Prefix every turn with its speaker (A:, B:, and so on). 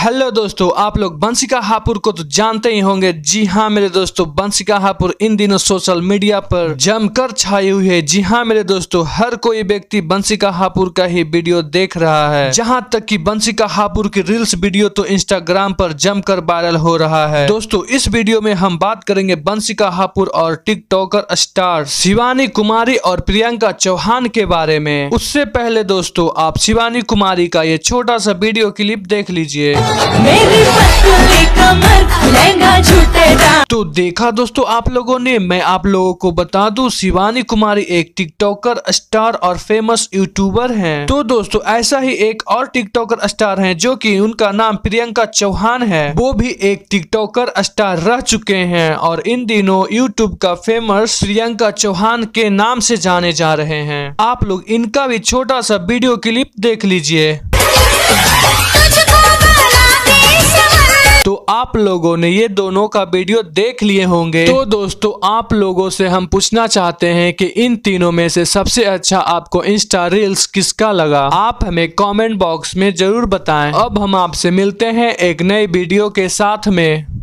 A: hello दोस्तों आप लोग बंसिका हापुर को तो जानते ही होंगे जी हाँ मेरे दोस्तों बंसिका हापुर इन दिनों सोशल मीडिया पर जमकर छाई हुई है जी हाँ मेरे दोस्तों हर कोई व्यक्ति बंसिका हापुर का ही वीडियो देख रहा है जहाँ तक कि बंसिका हापुर की रील्स वीडियो तो इंस्टाग्राम पर जमकर वायरल हो रहा है दोस्तों इस वीडियो में हम बात करेंगे बंसिका हापुर और टिकटॉकर स्टार शिवानी कुमारी और प्रियंका चौहान के बारे में उससे पहले दोस्तों आप शिवानी कुमारी का ये छोटा सा वीडियो क्लिप देख लीजिए तो देखा दोस्तों आप लोगों ने मैं आप लोगों को बता दूं शिवानी कुमारी एक टिकटॉकर स्टार और फेमस यूट्यूबर हैं तो दोस्तों ऐसा ही एक और टिकटॉकर स्टार हैं जो कि उनका नाम प्रियंका चौहान है वो भी एक टिकटॉकर स्टार रह चुके हैं और इन दिनों यूट्यूब का फेमस प्रियंका चौहान के नाम से जाने जा रहे हैं आप लोग इनका भी छोटा सा वीडियो क्लिप देख लीजिए आप लोगों ने ये दोनों का वीडियो देख लिए होंगे तो दोस्तों आप लोगों से हम पूछना चाहते हैं कि इन तीनों में से सबसे अच्छा आपको इंस्टा रील्स किसका लगा आप हमें कमेंट बॉक्स में जरूर बताएं अब हम आपसे मिलते हैं एक नए वीडियो के साथ में